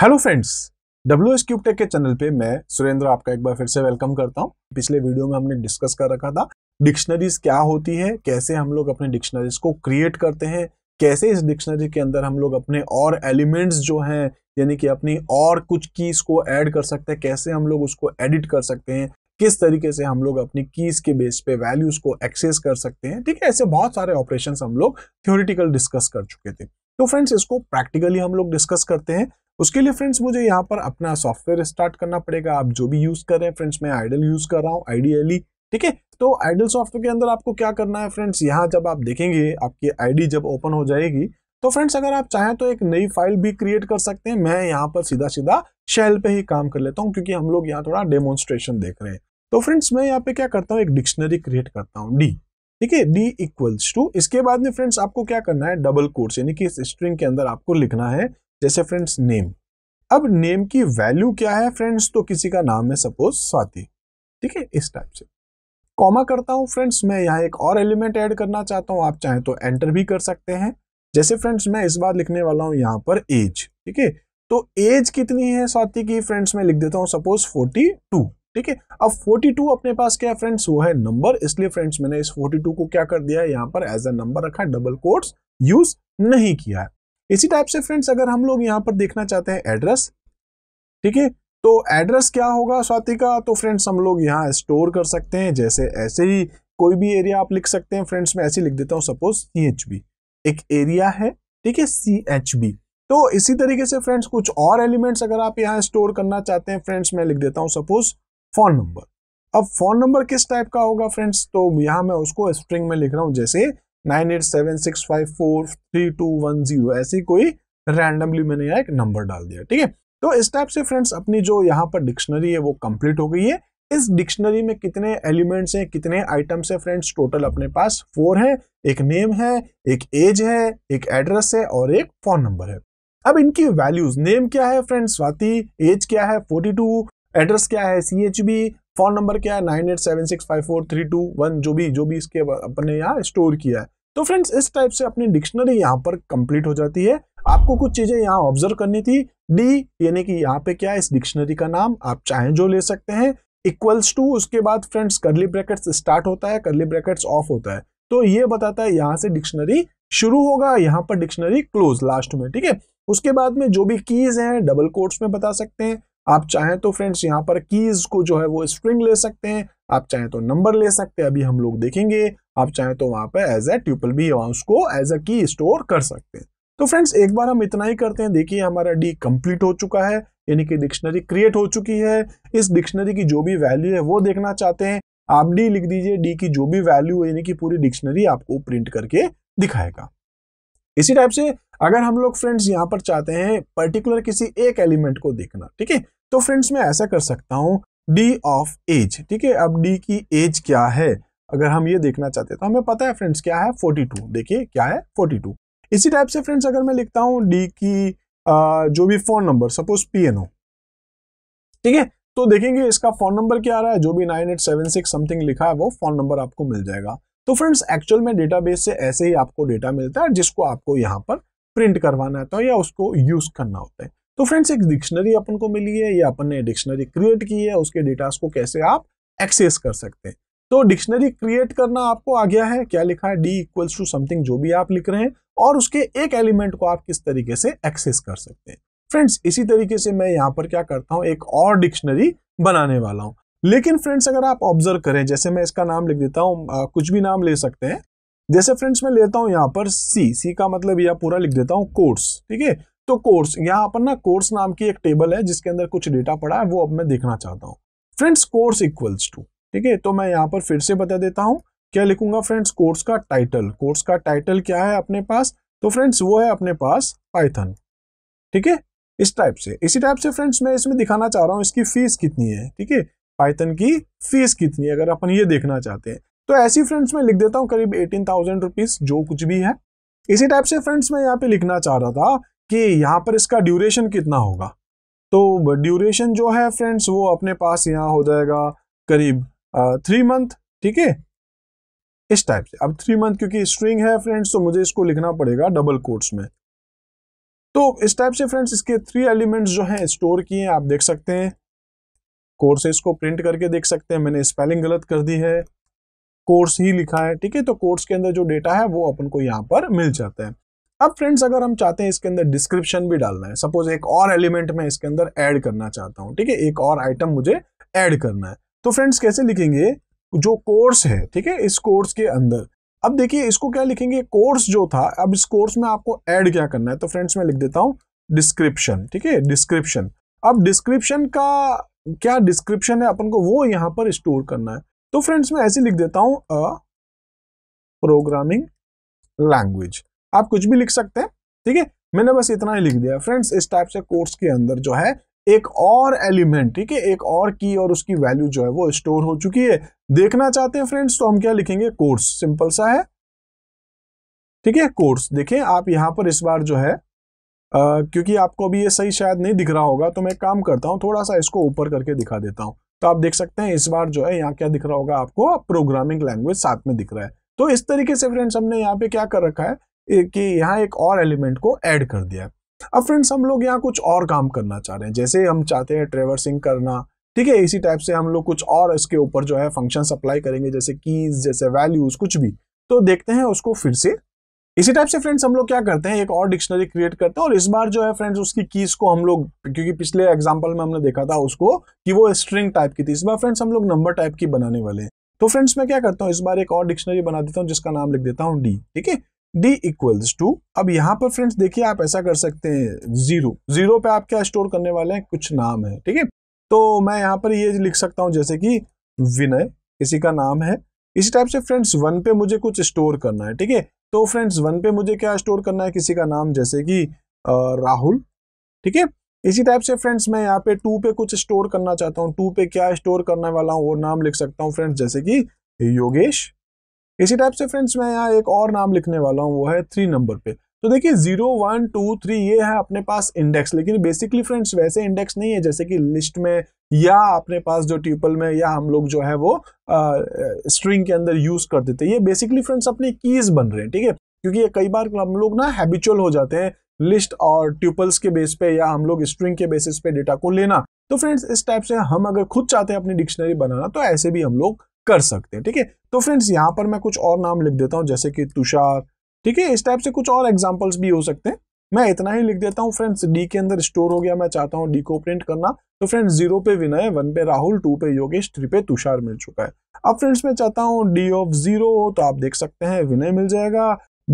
hello friends W S cube tech के channel पे मैं सुरेंद्र आपका एक बार फिर से वेलकम करता हूँ पिछले वीडियो में हमने डिस्कस कर रखा था डिक्शनरीज क्या होती है कैसे हम लोग अपने डिक्शनरीज को क्रिएट करते हैं कैसे इस डिक्शनरी के अंदर हम लोग अपने और एलिमेंट्स जो हैं यानी कि अपनी और कुछ कीज को ऐड कर सकते हैं कैसे हम लोग उसको एडिट कर सकते हैं किस तरीके से हम लोग अपनी कीज के बेस पे वैल्यूज को एक्सेस कर सकते हैं ठीक है ऐसे बहुत सारे ऑपरेशन हम लोग थ्योरिटिकल डिस्कस कर चुके थे तो फ्रेंड्स इसको प्रैक्टिकली हम लोग डिस्कस करते हैं उसके लिए फ्रेंड्स मुझे यहाँ पर अपना सॉफ्टवेयर स्टार्ट करना पड़ेगा आप जो भी यूज़ कर रहे हैं फ्रेंड्स मैं आइडल यूज़ कर रहा हूँ आइडियली ठीक है तो आइडल सॉफ्टवेयर के अंदर आपको क्या करना है फ्रेंड्स यहाँ जब आप देखेंगे आपकी आईडी जब ओपन हो जाएगी तो फ्रेंड्स अगर आप चाहें तो एक नई फाइल भी क्रिएट कर सकते हैं मैं यहाँ पर सीधा सीधा शेल पे ही काम कर लेता हूँ क्योंकि हम लोग यहाँ थोड़ा डेमोन्स्ट्रेशन देख रहे हैं तो फ्रेंड्स मैं यहाँ पे क्या करता हूँ एक डिक्शनरी क्रिएट करता हूँ डी ठीक है डी इक्वल्स टू इसके बाद में फ्रेंड्स आपको क्या करना है डबल कोर्स यानी कि इस स्ट्रिंग के अंदर आपको लिखना है जैसे फ्रेंड्स नेम अब नेम की वैल्यू क्या है फ्रेंड्स तो किसी का नाम है सपोज स्वाति ठीक है इस टाइप से कॉमा करता हूँ फ्रेंड्स मैं यहाँ एक और एलिमेंट ऐड करना चाहता हूँ आप चाहें तो एंटर भी कर सकते हैं जैसे फ्रेंड्स मैं इस बार लिखने वाला हूँ यहाँ पर एज ठीक है तो एज कितनी है स्वाति की फ्रेंड्स मैं लिख देता हूँ सपोज फोर्टी टू ठीक है अब टू अपने पास क्या है फ्रेंड्स वो है नंबर इसलिए फ्रेंड्स मैंने इस टू को क्या कर दिया है यहाँ पर एज अ नंबर रखा डबल कोट्स यूज नहीं किया है इसी टाइप से फ्रेंड्स अगर हम लोग यहाँ पर देखना चाहते हैं एड्रेस ठीक है तो एड्रेस क्या होगा स्वाति का तो फ्रेंड्स हम लोग यहाँ स्टोर कर सकते हैं जैसे ऐसे ही कोई भी एरिया आप लिख सकते हैं फ्रेंड्स मैं ऐसे लिख देता हूँ सपोज सी एक एरिया है ठीक है सी एच बी तो इसी तरीके से फ्रेंड्स कुछ और एलिमेंट्स अगर आप यहाँ स्टोर करना चाहते हैं फ्रेंड्स मैं लिख देता हूँ सपोज फोन नंबर अब फोन नंबर किस टाइप का होगा फ्रेंड्स तो यहाँ मैं उसको स्ट्रिंग में लिख रहा हूँ जैसे nine eight seven six five four three two one zero ऐसी कोई रैंडमली मैंने यहाँ एक नंबर डाल दिया ठीक है तो इस टाइप से फ्रेंड्स अपनी जो यहाँ पर डिक्शनरी है वो कंप्लीट हो गई है इस डिक्शनरी में कितने एलिमेंट्स हैं कितने आइटम्स हैं फ्रेंड्स टोटल अपने पास फोर हैं एक नेम है एक एज है एक एड्रेस है और एक फोन नंबर है अब इनकी वैल्यूज नेम क्या है फ्रेंड्स स्वाति एज क्या है फोर्टी टू एड्रेस क्या है C H B phone number क्या है nine eight seven six five four three two one जो भी जो भी इसके अपने यहाँ स्टोर किया है तो फ्रेंड्स इस टाइप से अपनी डिक्शनरी यहाँ पर कंप्लीट हो जाती है आपको कुछ चीजें यहाँ ऑब्जर्व करनी थी डी यानी कि यहाँ पे क्या है इस डिक्शनरी का नाम आप चाहें जो ले सकते हैं इक्वल्स टू उसके बाद फ्रेंड्स करली ब्रैकेट्स स्टार्ट होता है करली ब्रैकेट्स ऑफ होता है तो ये बताता है यहाँ से डिक्शनरी शुरू होगा यहाँ पर डिक्शनरी क्लोज लास्ट में ठीक है उसके बाद में जो भी कीज है डबल कोट्स में बता सकते हैं आप चाहें तो फ्रेंड्स यहाँ पर कीज को जो है वो स्ट्रिंग ले सकते हैं आप चाहें तो नंबर ले सकते हैं अभी हम लोग देखेंगे आप चाहें तो वहाँ पर एज ए ट्यूपल भी उसको एज ए की स्टोर कर सकते हैं तो फ्रेंड्स एक बार हम इतना ही करते हैं देखिए हमारा डी कंप्लीट हो चुका है यानी कि डिक्शनरी क्रिएट हो चुकी है इस डिक्शनरी की जो भी वैल्यू है वो देखना चाहते हैं आप डी लिख दीजिए डी की जो भी वैल्यू यानी कि पूरी डिक्शनरी आपको प्रिंट करके दिखाएगा इसी टाइप से अगर हम लोग फ्रेंड्स यहाँ पर चाहते हैं पर्टिकुलर किसी एक एलिमेंट को देखना ठीक है तो फ्रेंड्स मैं ऐसा कर सकता हूँ डी ऑफ एज ठीक है अब डी की एज क्या है अगर हम ये देखना चाहते हैं तो हमें पता है फ्रेंड्स क्या है 42 देखिए क्या है 42 इसी टाइप से फ्रेंड्स अगर मैं लिखता हूँ डी की आ, जो भी phone number suppose P N O ठीक है तो देखेंगे इसका फोन नंबर क्या आ रहा है जो भी nine eight seven six something लिखा है वो फोन नंबर आपको मिल जाएगा तो फ्रेंड्स एक्चुअल में डेटाबेस से ऐसे ही आपको डेटा मिलता है जिसको आपको यहाँ पर प्रिंट करवाना होता है या उसको यूज करना होता है तो फ्रेंड्स एक डिक्शनरी अपन को मिली है या अपन ने डिक्शनरी क्रिएट की है उसके डेटा को कैसे आप एक्सेस कर सकते हैं तो डिक्शनरी क्रिएट करना आपको आ गया है क्या लिखा है डी इक्वल्स टू समथिंग जो भी आप लिख रहे हैं और उसके एक एलिमेंट को आप किस तरीके से एक्सेस कर सकते हैं फ्रेंड्स इसी तरीके से मैं यहाँ पर क्या करता हूँ एक और डिक्शनरी बनाने वाला हूँ लेकिन फ्रेंड्स अगर आप ऑब्जर्व करें जैसे मैं इसका नाम लिख देता हूँ कुछ भी नाम ले सकते हैं जैसे फ्रेंड्स मैं लेता हूँ यहाँ पर सी सी का मतलब यह पूरा लिख देता हूँ कोर्स ठीक है तो कोर्स यहाँ पर ना कोर्स नाम की एक टेबल है जिसके अंदर कुछ डेटा पड़ा है वो अब मैं देखना चाहता हूँ फ्रेंड्स कोर्स इक्वल्स टू ठीक है तो मैं यहाँ पर फिर से बता देता हूँ क्या लिखूंगा फ्रेंड्स कोर्स का टाइटल कोर्स का टाइटल क्या है अपने पास तो फ्रेंड्स वो है अपने पास पाइथन ठीक है इस टाइप से इसी टाइप से फ्रेंड्स मैं इसमें दिखाना चाह रहा हूँ इसकी फीस कितनी है ठीक है पाइथन की फीस कितनी है अगर अपन ये देखना चाहते हैं तो ऐसी फ्रेंड्स मैं लिख देता हूँ करीब एटीन थाउजेंड रुपीज जो कुछ भी है इसी टाइप से फ्रेंड्स मैं यहाँ पे लिखना चाह रहा था कि यहाँ पर इसका ड्यूरेशन कितना होगा तो ड्यूरेशन जो है फ्रेंड्स वो अपने पास यहाँ हो जाएगा करीब थ्री मंथ ठीक है इस टाइप से अब थ्री मंथ क्योंकि स्ट्रिंग है फ्रेंड्स तो मुझे इसको लिखना पड़ेगा डबल कोर्ट्स में तो इस टाइप से फ्रेंड्स इसके थ्री एलिमेंट्स जो हैं स्टोर किए हैं आप देख सकते हैं कोर्स इसको प्रिंट करके देख सकते हैं मैंने स्पेलिंग गलत कर दी है कोर्स ही लिखा है ठीक है तो कोर्स के अंदर जो डेटा है वो अपन को यहाँ पर मिल जाता है अब फ्रेंड्स अगर हम चाहते हैं इसके अंदर डिस्क्रिप्शन भी डालना है सपोज एक और एलिमेंट में इसके अंदर ऐड करना चाहता हूँ ठीक है एक और आइटम मुझे ऐड करना है तो फ्रेंड्स कैसे लिखेंगे जो कोर्स है ठीक है इस कोर्स के अंदर अब देखिए इसको क्या लिखेंगे कोर्स जो था अब इस कोर्स में आपको ऐड क्या करना है तो फ्रेंड्स मैं लिख देता हूँ डिस्क्रिप्शन ठीक है डिस्क्रिप्शन अब डिस्क्रिप्शन का क्या डिस्क्रिप्शन है अपन को वो यहाँ पर स्टोर करना है तो फ्रेंड्स मैं ऐसे लिख देता हूँ अ प्रोग्रामिंग लैंग्वेज आप कुछ भी लिख सकते हैं ठीक है मैंने बस इतना ही लिख दिया फ्रेंड्स इस टाइप से कोर्स के अंदर जो है एक और एलिमेंट ठीक है एक और की और उसकी वैल्यू जो है वो स्टोर हो चुकी है देखना चाहते हैं फ्रेंड्स तो हम क्या लिखेंगे कोर्स सिंपल सा है ठीक है कोर्स देखें आप यहां पर इस बार जो है आ, क्योंकि आपको अभी ये सही शायद नहीं दिख रहा होगा तो मैं काम करता हूं थोड़ा सा इसको ऊपर करके दिखा देता हूं तो आप देख सकते हैं इस बार जो है यहाँ क्या दिख रहा होगा आपको प्रोग्रामिंग लैंग्वेज साथ में दिख रहा है तो इस तरीके से फ्रेंड्स हमने यहाँ पे क्या कर रखा है कि यहाँ एक और एलिमेंट को ऐड कर दिया है अब फ्रेंड्स हम लोग यहाँ कुछ और काम करना चाह रहे हैं जैसे हम चाहते हैं ट्रेवर्सिंग करना ठीक है इसी टाइप से हम लोग कुछ और इसके ऊपर जो है फंक्शन अप्लाई करेंगे जैसे कीज जैसे वैल्यूज कुछ भी तो देखते हैं उसको फिर से इसी टाइप से फ्रेंड्स हम लोग क्या करते हैं एक और डिक्शनरी क्रिएट करते हैं और इस बार जो है फ्रेंड्स उसकी कीज को हम लोग क्योंकि पिछले एग्जाम्पल में हमने देखा था उसको कि वो स्ट्रिंग टाइप की थी इस बार फ्रेंड्स हम लोग नंबर टाइप की बनाने वाले हैं तो फ्रेंड्स मैं क्या करता हूँ इस बार एक और डिक्शनरी बना देता हूँ जिसका नाम लिख देता हूँ डी ठीक है d इक्वल्स टू अब यहाँ पर फ्रेंड्स देखिए आप ऐसा कर सकते हैं जीरो जीरो पे आप क्या स्टोर करने वाले हैं कुछ नाम है ठीक है तो मैं यहाँ पर ये लिख सकता हूँ जैसे कि विनय किसी का नाम है इसी टाइप से फ्रेंड्स वन पे मुझे कुछ स्टोर करना है ठीक है तो फ्रेंड्स वन पे मुझे क्या स्टोर करना है किसी का नाम जैसे कि राहुल ठीक है इसी टाइप से फ्रेंड्स मैं यहाँ पे टू पे कुछ स्टोर करना चाहता हूँ टू पे क्या स्टोर करने वाला हूँ वो नाम लिख सकता हूँ फ्रेंड्स जैसे कि योगेश इसी टाइप से फ्रेंड्स मैं यहाँ एक और नाम लिखने वाला हूँ वो है थ्री नंबर पे तो देखिए जीरो वन टू थ्री ये है अपने पास इंडेक्स लेकिन बेसिकली फ्रेंड्स वैसे इंडेक्स नहीं है जैसे कि लिस्ट में या अपने पास जो ट्यूपल में या हम लोग जो है वो स्ट्रिंग के अंदर यूज कर देते हैं ये बेसिकली फ्रेंड्स अपने कीज बन रहे हैं ठीक है क्योंकि ये कई बार हम लोग ना हैबिचुअल हो जाते हैं लिस्ट और ट्यूपल्स के बेस पे या हम लोग स्ट्रिंग के बेसिस पे डेटा को लेना तो फ्रेंड्स इस टाइप से हम अगर खुद चाहते हैं अपनी डिक्शनरी बनाना तो ऐसे भी हम लोग कर सकते हैं ठीक है तो फ्रेंड्स यहाँ पर मैं कुछ और नाम लिख देता हूँ जैसे कि तुषार ठीक है इस टाइप से कुछ और एग्जाम्पल्स भी हो सकते हैं मैं इतना ही लिख देता हूँ फ्रेंड्स डी के अंदर स्टोर हो गया मैं चाहता हूँ डी को प्रिंट करना तो फ्रेंड्स जीरो पे विनय वन पे राहुल टू पे योगेश थ्री पे तुषार मिल चुका है अब फ्रेंड्स मैं चाहता हूँ डी ऑफ जीरो तो आप देख सकते हैं विनय मिल जाएगा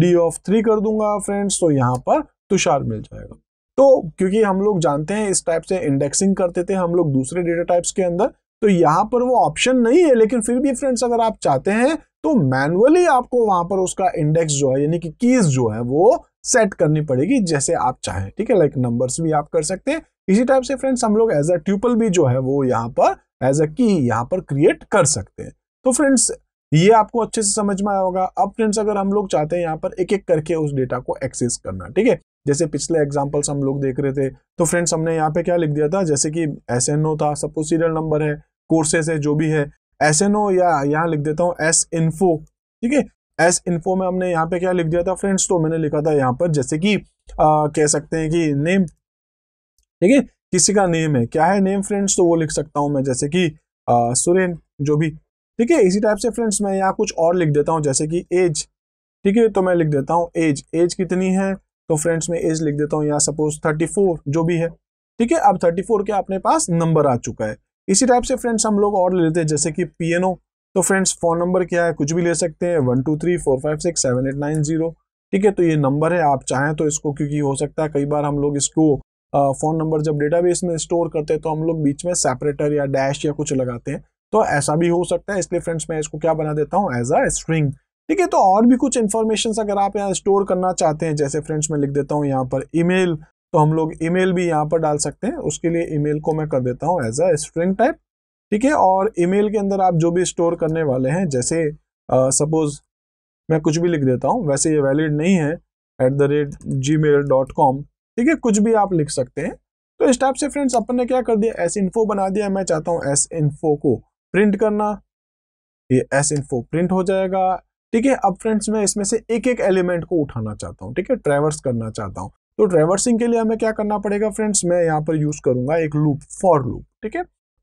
डी ऑफ थ्री कर दूंगा फ्रेंड्स तो यहाँ पर तुषार मिल जाएगा तो क्योंकि हम लोग जानते हैं इस टाइप से इंडेक्सिंग करते थे हम लोग दूसरे डेटा टाइप्स के अंदर तो यहाँ पर वो ऑप्शन नहीं है लेकिन फिर भी फ्रेंड्स अगर आप चाहते हैं तो मैनुअली आपको वहां पर उसका इंडेक्स जो है यानी कि कीज जो है वो सेट करनी पड़ेगी जैसे आप चाहें ठीक है लाइक नंबर्स भी आप कर सकते हैं इसी टाइप से फ्रेंड्स हम लोग एज अ ट्यूपल भी जो है वो यहाँ पर एज अ की यहाँ पर क्रिएट कर सकते हैं तो फ्रेंड्स ये आपको अच्छे से समझ में आया होगा अब फ्रेंड्स अगर हम लोग चाहते हैं यहाँ पर एक एक करके उस डेटा को एक्सेस करना ठीक है जैसे पिछले एग्जाम्पल्स हम लोग देख रहे थे तो फ्रेंड्स हमने यहाँ पे क्या लिख दिया था जैसे कि एस था सबको सीरियल नंबर है कोर्सेज है जो भी है एस एन ओ या यहाँ लिख देता हूँ एस इन्फो ठीक है एस इन्फो में हमने यहाँ पे क्या लिख दिया था फ्रेंड्स तो मैंने लिखा था यहाँ पर जैसे कि आ, कह सकते हैं कि नेम ठीक है किसी का नेम है क्या है नेम फ्रेंड्स तो वो लिख सकता हूँ मैं जैसे कि सुरेन जो भी ठीक है इसी टाइप से फ्रेंड्स मैं यहाँ कुछ और लिख देता हूँ जैसे कि एज ठीक है तो मैं लिख देता हूँ एज एज कितनी है तो फ्रेंड्स मैं एज लिख देता हूँ यहाँ सपोज थर्टी फोर जो भी है ठीक है अब थर्टी फोर के अपने पास नंबर आ चुका है इसी टाइप से फ्रेंड्स हम लोग और ले लेते हैं जैसे कि ओ तो फ्रेंड्स फ़ोन नंबर क्या है कुछ भी ले सकते हैं one two three four five six seven eight nine zero ठीक है तो ये नंबर है आप चाहें तो इसको क्योंकि हो सकता है कई बार हम लोग इसको फ़ोन नंबर जब डेटाबेस में स्टोर करते हैं तो हम लोग बीच में सेपरेटर या डैश या कुछ लगाते हैं तो ऐसा भी हो सकता है इसलिए फ्रेंड्स मैं इसको क्या बना देता हूँ एज अ स्ट्रिंग ठीक है तो और भी कुछ इन्फॉर्मेशन अगर आप यहाँ स्टोर करना चाहते हैं जैसे फ्रेंड्स मैं लिख देता हूँ यहाँ पर ईमेल तो हम लोग ईमेल भी यहाँ पर डाल सकते हैं उसके लिए ईमेल को मैं कर देता हूँ एज अ स्ट्रिंग टाइप ठीक है और ईमेल के अंदर आप जो भी स्टोर करने वाले हैं जैसे सपोज मैं कुछ भी लिख देता हूँ वैसे ये वैलिड नहीं है at the rate gmail dot com ठीक है कुछ भी आप लिख सकते हैं तो इस टाइप से फ्रेंड्स अपन ने क्या कर दिया एस इन्फो बना दिया मैं चाहता हूँ एस इन्फो को प्रिंट करना ये एस इन्फो प्रिंट हो जाएगा ठीक है अब फ्रेंड्स मैं इसमें से एक एक एलिमेंट को उठाना चाहता हूँ ठीक है ट्रेवर्स करना चाहता हूँ तो ट्रेवर्सिंग के लिए हमें क्या करना पड़ेगा फ्रेंड्स मैं यहाँ पर यूज करूंगा एक लूप फॉर लूप ठीक है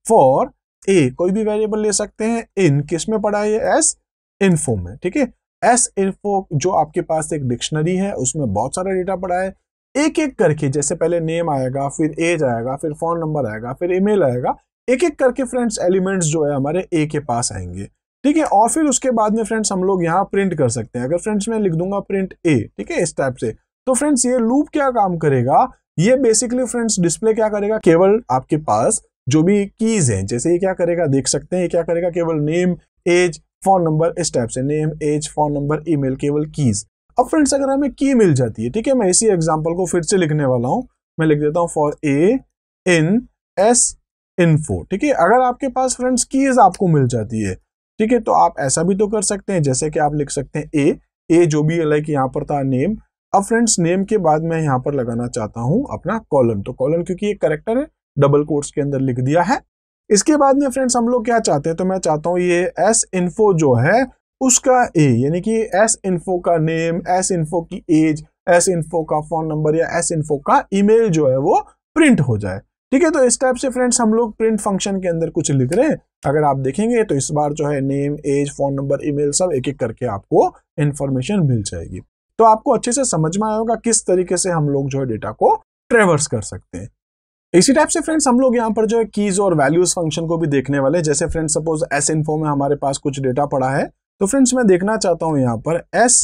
फॉर ए कोई भी वेरिएबल ले सकते हैं इन किस में पड़ा है एस इन्फो में ठीक है एस इन्फो जो आपके पास एक डिक्शनरी है उसमें बहुत सारा डेटा पड़ा है एक एक करके जैसे पहले नेम आएगा फिर एज आएगा फिर फोन नंबर आएगा फिर ईमेल आएगा एक एक करके फ्रेंड्स एलिमेंट्स जो है हमारे ए के पास आएंगे ठीक है और फिर उसके बाद में फ्रेंड्स हम लोग यहाँ प्रिंट कर सकते हैं अगर फ्रेंड्स मैं लिख दूंगा प्रिंट ए ठीक है इस टाइप से तो फ्रेंड्स ये लूप क्या काम करेगा ये बेसिकली फ्रेंड्स डिस्प्ले क्या करेगा केवल आपके पास जो भी कीज हैं जैसे ये क्या करेगा देख सकते हैं ये क्या करेगा केवल नेम एज फोन नंबर इस टाइप से name age phone number email केवल कीज अब फ्रेंड्स अगर हमें की मिल जाती है ठीक है मैं इसी एग्जाम्पल को फिर से लिखने वाला हूँ मैं लिख देता हूँ for a in S info ठीक है अगर आपके पास फ्रेंड्स कीज आपको मिल जाती है ठीक है तो आप ऐसा भी तो कर सकते हैं जैसे कि आप लिख सकते हैं ए ए जो भी लाइक यहाँ पर था नेम अब फ्रेंड्स नेम के बाद मैं यहाँ पर लगाना चाहता हूँ अपना कॉलन तो कॉलन क्योंकि एक करेक्टर है डबल कोर्स के अंदर लिख दिया है इसके बाद में फ्रेंड्स हम लोग क्या चाहते हैं तो मैं चाहता हूँ ये एस इन्फो जो है उसका ए यानी कि एस इन्फो का नेम एस इन्फो की एज एस इन्फो का फोन नंबर या एस इन्फो का ईमेल जो है वो प्रिंट हो जाए ठीक है तो इस टाइप से फ्रेंड्स हम लोग प्रिंट फंक्शन के अंदर कुछ लिख रहे हैं अगर आप देखेंगे तो इस बार जो है name age phone number email सब एक एक करके आपको इन्फॉर्मेशन मिल जाएगी तो आपको अच्छे से समझ में आएगा किस तरीके से हम लोग जो है डेटा को ट्रेवर्स कर सकते हैं इसी टाइप से फ्रेंड्स हम लोग यहाँ पर जो है कीज और वैल्यूज फंक्शन को भी देखने वाले जैसे फ्रेंड्स सपोज एस इन्फो में हमारे पास कुछ डेटा पड़ा है तो फ्रेंड्स मैं देखना चाहता हूँ यहाँ पर एस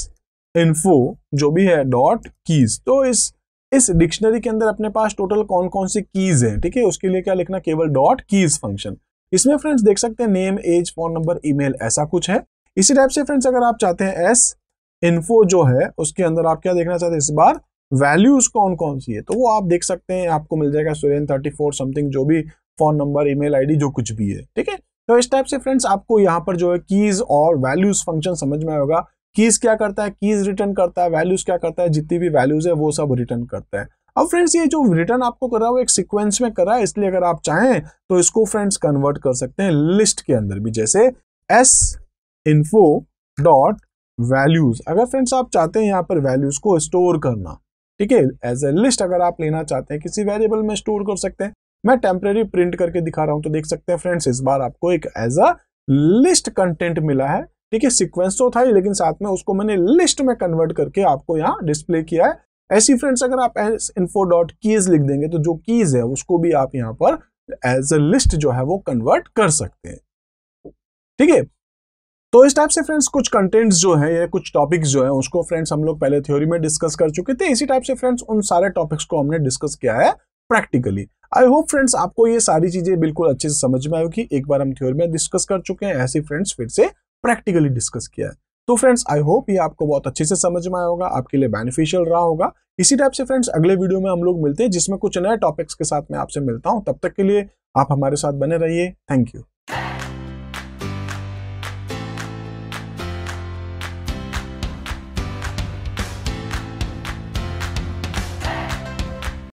इन्फो जो भी है डॉट कीज तो इस इस डिक्शनरी के अंदर अपने पास टोटल कौन कौन सी कीज है ठीक है उसके लिए क्या लिखना केवल डॉट कीज फंक्शन इसमें फ्रेंड्स देख सकते हैं name age phone number email ऐसा कुछ है इसी टाइप से फ्रेंड्स अगर आप चाहते हैं एस इन्फो जो है उसके अंदर आप क्या देखना चाहते हैं इस बार वैल्यूज कौन कौन सी है तो वो आप देख सकते हैं आपको मिल जाएगा सुरेन थर्टी फोर समथिंग जो भी फोन नंबर ईमेल आईडी जो कुछ भी है ठीक है तो इस टाइप से फ्रेंड्स आपको यहाँ पर जो है कीज और वैल्यूज फंक्शन समझ में आएगा कीज क्या करता है कीज रिटर्न करता है वैल्यूज क्या करता है जितनी भी वैल्यूज है वो सब रिटर्न करता है अब फ्रेंड्स ये जो रिटर्न आपको कर रहा है वो एक सीक्वेंस में कर रहा है इसलिए अगर आप चाहें तो इसको फ्रेंड्स कन्वर्ट कर सकते हैं लिस्ट के अंदर भी जैसे एस इन्फो डॉट वैल्यूज अगर फ्रेंड्स आप चाहते हैं यहाँ पर वैल्यूज को स्टोर करना ठीक है एज ए लिस्ट अगर आप लेना चाहते हैं किसी वेरिएबल में स्टोर कर सकते हैं मैं टेम्प्रेरी प्रिंट करके दिखा रहा हूं तो देख सकते हैं फ्रेंड्स इस बार आपको एक एज अ लिस्ट कंटेंट मिला है ठीक है सिक्वेंस तो था ही लेकिन साथ में उसको मैंने लिस्ट में कन्वर्ट करके आपको यहाँ डिस्प्ले किया है ऐसी फ्रेंड्स अगर आप इन्फो डॉट कीज लिख देंगे तो जो कीज है उसको भी आप यहाँ पर एज अ लिस्ट जो है वो कन्वर्ट कर सकते हैं ठीक है तो इस टाइप से फ्रेंड्स कुछ कंटेंट्स जो है या कुछ टॉपिक्स जो है उसको फ्रेंड्स हम लोग पहले थ्योरी में डिस्कस कर चुके थे इसी टाइप से फ्रेंड्स उन सारे टॉपिक्स को हमने डिस्कस किया है प्रैक्टिकली आई होप फ्रेंड्स आपको ये सारी चीजें बिल्कुल अच्छे से समझ में आएगी कि एक बार हम थ्योरी में डिस्कस कर चुके हैं ऐसे फ्रेंड्स फिर से प्रैक्टिकली डिस्कस किया है तो फ्रेंड्स आई होप ये आपको बहुत अच्छे से समझ में आया होगा आपके लिए बेनिफिशियल रहा होगा इसी टाइप से फ्रेंड्स अगले वीडियो में हम लोग मिलते हैं जिसमें कुछ नए टॉपिक्स के साथ मैं आपसे मिलता हूँ तब तक के लिए आप हमारे साथ बने रहिए थैंक यू